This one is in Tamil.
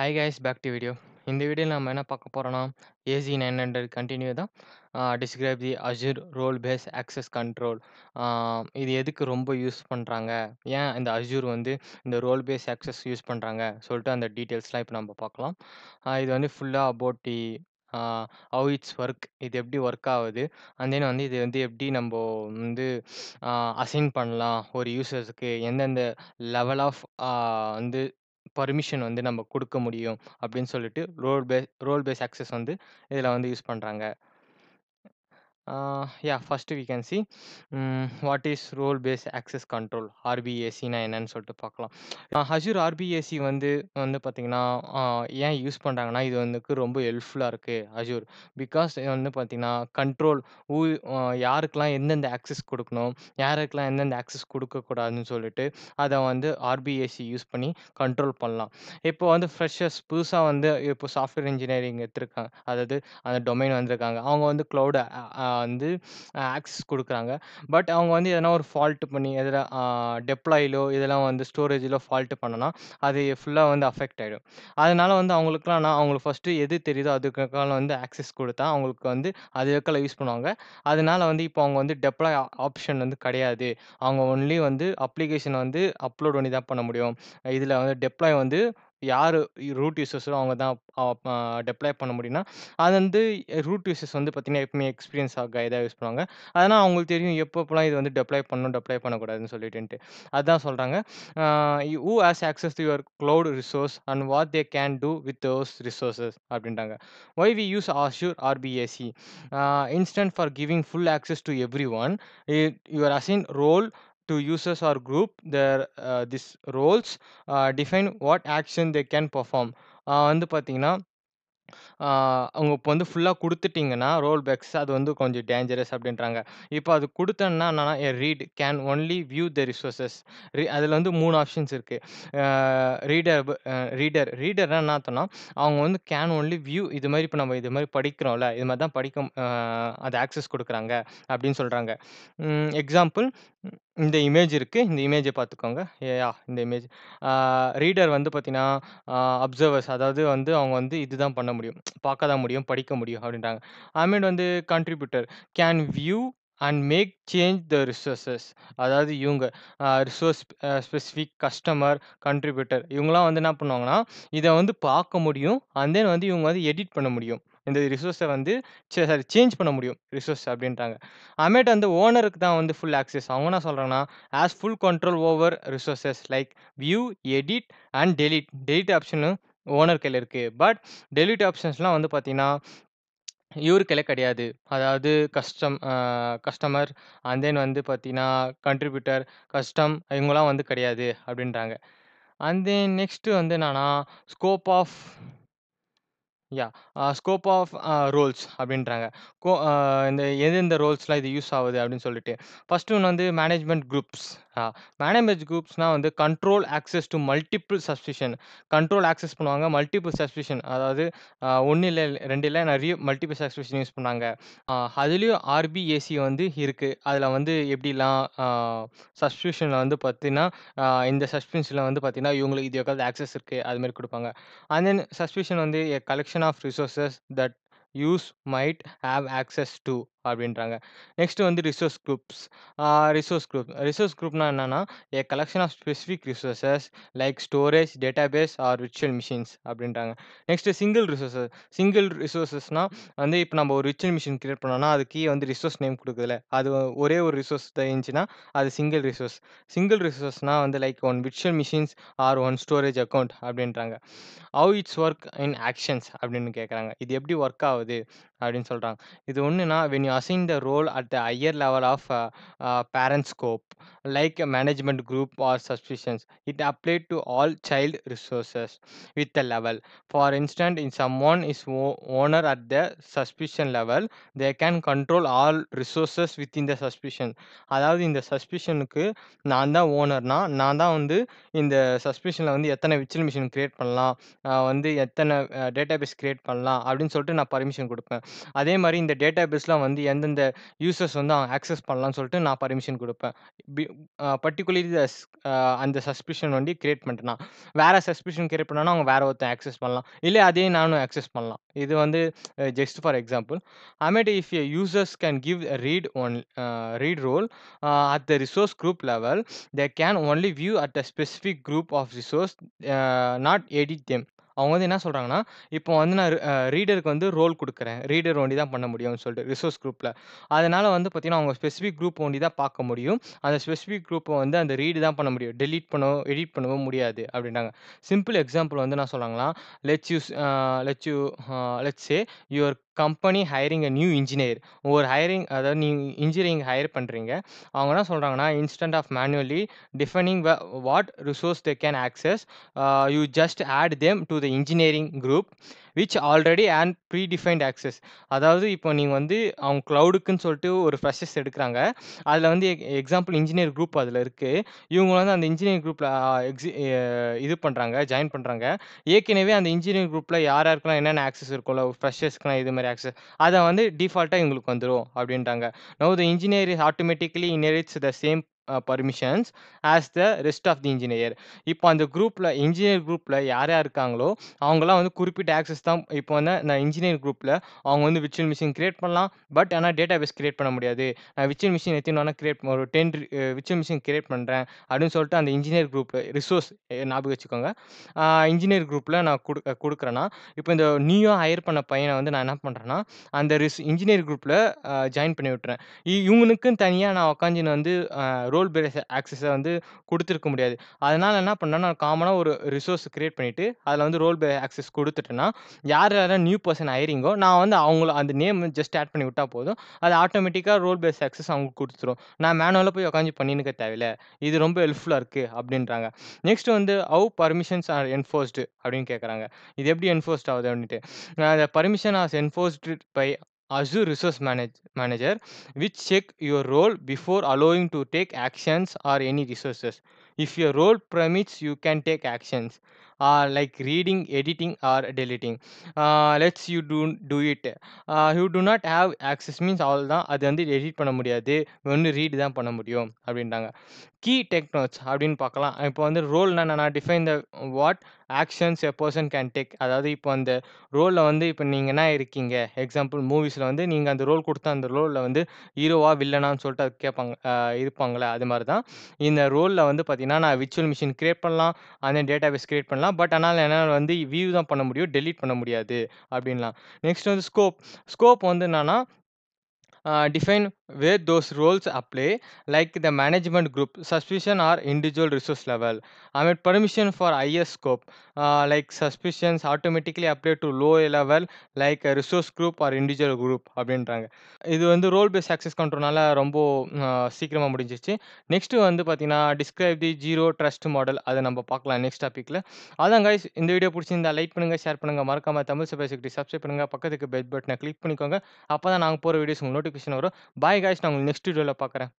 High guys back to video இந்த வீடியோவில் நம்ம என்ன பார்க்க போகிறோன்னா ஏசி நைன் ஹண்ட்ரட் கண்டினியூ தான் describe the Azure role based access control இது எதுக்கு ரொம்ப யூஸ் பண்ணுறாங்க ஏன் இந்த அஜூர் வந்து இந்த ரோல் பேஸ் ஆக்சஸ் யூஸ் பண்ணுறாங்க சொல்லிட்டு அந்த டீட்டெயில்ஸ்லாம் இப்போ நம்ம பார்க்கலாம் இது வந்து ஃபுல்லாக about the how it's work இது எப்படி ஒர்க் ஆகுது அண்ட் தென் வந்து இது வந்து எப்படி நம்ம வந்து அசைன் பண்ணலாம் ஒரு யூசர்ஸுக்கு எந்தெந்த லெவல் ஆஃப் வந்து பர்மிஷன் வந்து நம்ம கொடுக்க முடியும் அப்படின்னு சொல்லிட்டு role based role based access வந்து இதில் வந்து யூஸ் பண்ணுறாங்க uh, yeah first we can see um, what is role based access control ஆர்பிஏசினா என்னன்னு சொல்லிட்டு பார்க்கலாம் ஹசூர் ஆர்பிஏசி வந்து வந்து பார்த்திங்கன்னா ஏன் யூஸ் பண்ணுறாங்கன்னா இது வந்துக்கு ரொம்ப ஹெல்ப்ஃபுல்லாக இருக்குது ஹசூர் பிகாஸ் இது வந்து பார்த்திங்கன்னா கண்ட்ரோல் ஊ யாருக்கெல்லாம் எந்தெந்த ஆக்சஸ் கொடுக்கணும் யாருக்கெல்லாம் எந்தெந்த ஆக்சஸ் கொடுக்கக்கூடாதுன்னு சொல்லிட்டு அதை வந்து ஆர்பிஏசி யூஸ் பண்ணி கண்ட்ரோல் பண்ணலாம் இப்போ வந்து ஃப்ரெஷர்ஸ் புதுசாக வந்து இப்போ சாஃப்ட்வேர் இன்ஜினியரிங் எடுத்திருக்காங்க அதாவது அந்த டொமைன் வந்திருக்காங்க அவங்க வந்து க்ளவுட் வந்து ஆக்சஸ் கொடுக்குறாங்க பட் அவங்க வந்து எதனா ஒரு ஃபால்ட்டு பண்ணி எதில் டெப்ளாயிலோ இதெல்லாம் வந்து ஸ்டோரேஜிலோ ஃபால்ட்டு பண்ணனா அது ஃபுல்லாக வந்து அஃபெக்ட் ஆகிடும் அதனால் வந்து அவங்களுக்குலாம் நான் அவங்களுக்கு ஃபஸ்ட்டு எது தெரியுதோ அதுக்கான வந்து ஆக்சஸ் கொடுத்தா அவங்களுக்கு வந்து அது வெக்கல யூஸ் பண்ணுவாங்க அதனால் வந்து இப்போ அவங்க வந்து டெப்ளாய் ஆப்ஷன் வந்து கிடையாது அவங்க ஒன்லி வந்து அப்ளிகேஷன் வந்து அப்லோட் பண்ணி தான் பண்ண முடியும் இதில் வந்து டெப்ளாய் வந்து யார் ரூட் யூசர்ஸோ அவங்க தான் டெப்ளை பண்ண முடியும்னா அது வந்து ரூட் யூசர்ஸ் வந்து பார்த்தீங்கன்னா எப்பவுமே எக்ஸ்பீரியன்ஸ் ஆக இதாக யூஸ் பண்ணுவாங்க அதனால் அவங்களுக்கு தெரியும் எப்பப்போலாம் இது வந்து டெப்ளை பண்ணணும் டெப்ளை பண்ணக்கூடாதுன்னு சொல்லிட்டுன்ட்டு அதுதான் சொல்கிறாங்க who has access to your cloud resource and what they can do with those resources அப்படின்ட்டாங்க why we use Azure RBAC instead for giving full access to everyone your assign role to users or group their uh, this roles uh, define what action they can perform வந்து பார்த்தீங்கன்னா அவங்க இப்போ வந்து ஃபுல்லாக கொடுத்துட்டிங்கன்னா ரோல் பேக்ஸ் அது வந்து கொஞ்சம் டேஞ்சரஸ் அப்படின்றாங்க இப்போ அது கொடுத்தன்னா என்னன்னா read can only view the resources ரீ அதில் வந்து மூணு ஆப்ஷன்ஸ் இருக்குது ரீடர் ரீடர் ரீடர்னா என்ன அர்த்தம்னா அவங்க வந்து கேன் ஒன்லி வியூ இது மாதிரி இப்போ நம்ம இது மாதிரி படிக்கிறோம்ல இது மாதிரி தான் படிக்க அது ஆக்சஸ் கொடுக்குறாங்க அப்படின்னு சொல்கிறாங்க எக்ஸாம்பிள் இந்த இமேஜ் இருக்குது இந்த இமேஜை பார்த்துக்கோங்க. யா இந்த இமேஜ். ரீடர் வந்து பார்த்தீங்கன்னா, அப்சர்வர்ஸ் அதாவது வந்து அவங்க வந்து இதுதான் பண்ண முடியும். பார்க்க தான் முடியும், படிக்க முடியும் அப்படின்றாங்க அமேண்ட் வந்து contributor can view and make change the resources. அதாவது இவங்க ரிசோர்ஸ் ஸ்பெசிஃபிக் கஸ்டமர், கான்ட்ரிபியூட்டர் இவங்களாம் வந்து என்ன பண்ணுவாங்கன்னா, இதை வந்து பார்க்க முடியும். அண்ட் தென் வந்து இவங்க வந்து எடிட் பண்ண முடியும். இந்த ரிசோர்ஸை வந்து சாரி சேஞ்ச் பண்ண முடியும் ரிசோர்ஸ் அப்படின்றாங்க அமேட் வந்து ஓனருக்கு தான் வந்து ஃபுல் ஆக்சஸ் அவங்க என்ன சொல்கிறாங்கன்னா has full control over resources like view edit and delete delete ஆப்ஷனும் ஓனர் கையில் இருக்குது பட் டெலிட் ஆப்ஷன்ஸ்லாம் வந்து பார்த்திங்கன்னா கிளை கிடையாது அதாவது கஸ்டம் கஸ்டமர் அண்ட் தென் வந்து பார்த்தீங்கன்னா கண்ட்ரிபியூட்டர் கஸ்டம் இவங்களாம் வந்து கிடையாது அப்படின்றாங்க அண்ட் தென் நெக்ஸ்ட்டு வந்து என்னன்னா scope of yeah scope of roles அப்படின்றாங்க கோ இந்த எந்தெந்த ரோல்ஸ்லாம் இது யூஸ் ஆகுது அப்படின்னு சொல்லிட்டு ஃபஸ்ட்டு ஒன்று வந்து மேனேஜ்மெண்ட் குரூப்ஸ் மேனேஜ் குரூப்ஸ்னால் வந்து control access to multiple subscription control access பண்ணுவாங்க மல்டிபிள் சப்ஸ்டிஷன் அதாவது ஒன்றும் இல்லை ரெண்டு இல்லை நிறைய மல்டிபிள் சப்ஸ்டிஷன் யூஸ் பண்ணாங்க அதுலேயும் ஆர்பிஏசி வந்து இருக்குது அதில் வந்து எப்படிலாம் சப்ஸ்டிஷனில் வந்து பார்த்தீங்கன்னா இந்த சஸ்பென்ஷனில் வந்து பார்த்தீங்கன்னா இவங்களுக்கு இது ஆக்சஸ் இருக்குது அதுமாரி கொடுப்பாங்க அண்ட் தென் சஸ்பிஷன் வந்து collection of resources that use might have access to அப்படின்றாங்க நெக்ஸ்ட் வந்து resource groups resource group resource குரூப்னா என்னன்னா a collection of specific resources like storage database or virtual machines அப்படின்றாங்க நெக்ஸ்ட் சிங்கிள் ரிசோர்ஸஸ் சிங்கிள் ரிசோர்ஸஸ்னால் வந்து இப்போ நம்ம ஒரு விர்ச்சுவல் மிஷின் கிரியேட் பண்ணோம்னா அதுக்கு வந்து ரிசோர்ஸ் நேம் கொடுக்குதுல அது ஒரே ஒரு ரிசோர்ஸ் தான் இருந்துச்சுன்னா அது சிங்கிள் ரிசோர்ஸ் சிங்கிள் ரிசோர்ஸ்னா வந்து like one virtual machines or one storage account அப்படின்றாங்க how it's work in actions அப்படின்னு கேட்குறாங்க இது எப்படி ஒர்க் ஆகுது அப்படின்னு சொல்கிறாங்க இது ஒன்றுனா when you assign the role at the higher level of parents scope like management group or subscriptions it apply to all child resources with the level for instance in someone is oh owner at the subscription level they can control all resources within the subscription அதாவது இந்த சஸ்பிஷனுக்கு நான் தான் ஓனர்னா நான் தான் வந்து இந்த சஸ்பிஷனில் வந்து எத்தனை விச்சல் மிஷின் கிரியேட் பண்ணலாம் வந்து எத்தனை டேட்டாபேஸ் கிரியேட் பண்ணலாம் அப்படின்னு சொல்லிட்டு நான் பர்மிஷன் கொடுப்பேன் அதே மாதிரி இந்த டேட்டா பேஸ்லாம் வந்து எந்தெந்த யூசர்ஸ் வந்து அவங்க ஆக்சஸ் பண்ணலாம்னு சொல்லிட்டு நான் பர்மிஷன் கொடுப்பேன் பர்டிகுலர்லி அந்த சஸ்பிஷன் வந்து கிரியேட் பண்ணிட்டேன்னா வேறு சஸ்பிஷன் கிரியேட் பண்ணனா அவங்க வேறு ஒருத்தன் ஆக்சஸ் பண்ணலாம் இல்லை அதே நானும் ஆக்சஸ் பண்ணலாம் இது வந்து ஜஸ்ட் ஃபார் எக்ஸாம்பிள் அமேட் if a users can give read one read role at the resource group level they can only view at a specific group of resource not edit them அவங்க வந்து என்ன சொல்கிறாங்கன்னா இப்போ வந்து நான் ரீடருக்கு வந்து ரோல் கொடுக்குறேன் ரீடர் ஒண்டி தான் பண்ண முடியும்னு சொல்லிட்டு ரிசோர்ஸ் குரூப்பில் அதனால் வந்து பார்த்திங்கன்னா அவங்க ஸ்பெசிஃபிக் குரூப் ஒண்டி தான் பார்க்க முடியும் அந்த ஸ்பெசிஃபிக் குரூப்பை வந்து அந்த ரீடு தான் பண்ண முடியும் டெலீட் பண்ணவும் எடிட் பண்ணவும் முடியாது அப்படின்றாங்க சிம்பிள் எக்ஸாம்பிள் வந்து நான் சொல்கிறாங்களா let's use let's you let's say your company hiring a new engineer ஒரு ஹையரிங் அதாவது நீ இன்ஜினியரிங் ஹையர் பண்ணுறீங்க அவங்க என்ன சொல்கிறாங்கன்னா instead of manually defining what resource they can access you just add them to the engineering group which already and predefined access அதாவது இப்போ நீங்கள் வந்து அவங்க க்ளவுடுக்குன்னு சொல்லிட்டு ஒரு ஃப்ரெஷஸ் எடுக்கிறாங்க அதில் வந்து எக்ஸாம்பிள் இன்ஜினியர் குரூப் அதில் இருக்குது இவங்க வந்து அந்த இன்ஜினியரிங் குரூப்பில் எக்ஸி இது பண்ணுறாங்க ஜாயின் பண்ணுறாங்க ஏற்கனவே அந்த இன்ஜினியரிங் குரூப்பில் யார் யாருக்கெல்லாம் என்னென்ன ஆக்சஸ் இருக்கும்ல ஃப்ரெஷர்ஸ்க்குலாம் இது மாதிரி ஆக்சஸ் அதை வந்து டிஃபால்ட்டாக இவங்களுக்கு வந்துடும் அப்படின்றாங்க no the engineer is automatically inherits the same permissions as the rest of the engineer இப்போ அந்த குரூப்பில் இன்ஜினியர் குரூப்பில் யார் யார் இருக்காங்களோ அவங்களாம் வந்து குறிப்பிட்ட ஆக்சஸ் தான் இப்போ வந்து நான் இன்ஜினியர் குரூப்பில் அவங்க வந்து விர்ச்சுவல் மிஷின் கிரியேட் பண்ணலாம் பட் ஆனால் டேட்டா பேஸ் கிரியேட் பண்ண முடியாது நான் விர்ச்சுவல் மிஷின் எத்தனை வேணால் கிரியேட் ஒரு டென் விர்ச்சுவல் மிஷின் கிரியேட் பண்ணுறேன் அப்படின்னு சொல்லிட்டு அந்த இன்ஜினியர் குரூப்பில் ரிசோர்ஸ் ஞாபகம் வச்சுக்கோங்க இன்ஜினியர் குரூப்பில் நான் கொடு கொடுக்குறேன்னா இப்போ இந்த நியூயாக ஹையர் பண்ண பையனை வந்து நான் என்ன பண்ணுறேன்னா அந்த ரிஸ் இன்ஜினியர் குரூப்பில் ஜாயின் பண்ணி விட்டுறேன் இவங்களுக்குன்னு தனியாக நான் உட்காந்து வந்து ரோல் பேஸ் ஆக்சஸை வந்து கொடுத்துருக்க முடியாது அதனால் என்ன பண்ணேன்னா நான் காமனாக ஒரு ரிசோர்ஸ் க்ரியேட் பண்ணிவிட்டு அதில் வந்து ரோல் பே ஆக்சஸ் கொடுத்துட்டேன்னா யார் யாரும் நியூ பர்சன் ஆயிரிங்கோ நான் வந்து அவங்கள அந்த நேம் ஜஸ்ட் ஆட் பண்ணி விட்டால் போதும் அது ஆட்டோமேட்டிக்காக ரோல் பேஸ் ஆக்சஸ் அவங்களுக்கு கொடுத்துரும் நான் மேனுவலாக போய் உட்காந்து பண்ணினுக்க தேவையில்லை இது ரொம்ப ஹெல்ப்ஃபுல்லாக இருக்குது அப்படின்றாங்க நெக்ஸ்ட் வந்து ஹவு பர்மிஷன்ஸ் ஆர் என்ஃபோர்ஸ்டு அப்படின்னு கேட்குறாங்க இது எப்படி என்ஃபோர்ஸ்ட் ஆகுது அப்படின்ட்டு permission as enforced by Azure Resource Manage, Manager, which check your role before allowing to take actions or any resources. If your role permits you can take actions uh, like reading editing or deleting uh, let's do do do it uh, you do not have access தான் அது வந்து எடிட் பண்ண முடியாது ஒன்று ரீட் தான் பண்ண முடியும் அப்படின்றாங்க கீ டெக்னோட்ஸ் அப்படின்னு பார்க்கலாம் இப்போ வந்து ரோல் நான் define the what actions a person can take அதாவது இப்போ அந்த ரோலில் வந்து இப்போ நீங்கள் என்ன இருக்கீங்க எக்ஸாம்பிள் மூவிஸில் வந்து நீங்கள் அந்த ரோல் கொடுத்த அந்த ரோலில் வந்து ஹீரோவா வில்லனான்னு சொல்லிட்டு அது கேட்பாங்க இருப்பாங்களே அது மாதிரி தான் இந்த ரோலில் வந்து பார்த்தீங்கன்னா பார்த்தீங்கன்னா நான் விர்ச்சுவல் மிஷின் கிரியேட் பண்ணலாம் அந்த டேட்டா பேஸ் கிரியேட் பண்ணலாம் பட் ஆனால் என்னால் வந்து வியூ தான் பண்ண முடியும் டெலிட் பண்ண முடியாது அப்படின்லாம் நெக்ஸ்ட் வந்து ஸ்கோப் ஸ்கோப் வந்து என்னென்னா uh, define where those roles apply like the management group suspicion or individual resource level omit permission for higher scope uh, like suspicions automatically apply to low level like resource group or individual group அப்படின்றாங்க இது வந்து ரோல் பேஸ் ஆக்சஸ் கண்ட்ரோல்னால ரொம்ப uh, சீக்கிரமாக முடிஞ்சிச்சு நெக்ஸ்ட்டு வந்து பார்த்தீங்கன்னா describe the zero trust model அதை நம்ம பார்க்கலாம் நெக்ஸ்ட் டாப்பிக்கில் அதான் கைஸ் இந்த வீடியோ பிடிச்சிருந்தா லைக் பண்ணுங்கள் ஷேர் பண்ணுங்கள் மறக்காமல் தமிழ் சபை செக்யூரிட்டி சப்ஸ்கிரைப் பண்ணுங்கள் பக்கத்துக்கு பெல் பட்டனை கிளிக் பண்ணிக்கோங்க அப்போ தான் நாங்கள் போகிற வீடியோஸ் உங்களுக்கு நோட்டிஃபிகேஷன் நோட்டிஃபிகேஷன் வரும் பாய் காய்ஸ் நான் உங்களுக்கு நெக்ஸ்ட் வீடியோவில் பார்க்குறேன்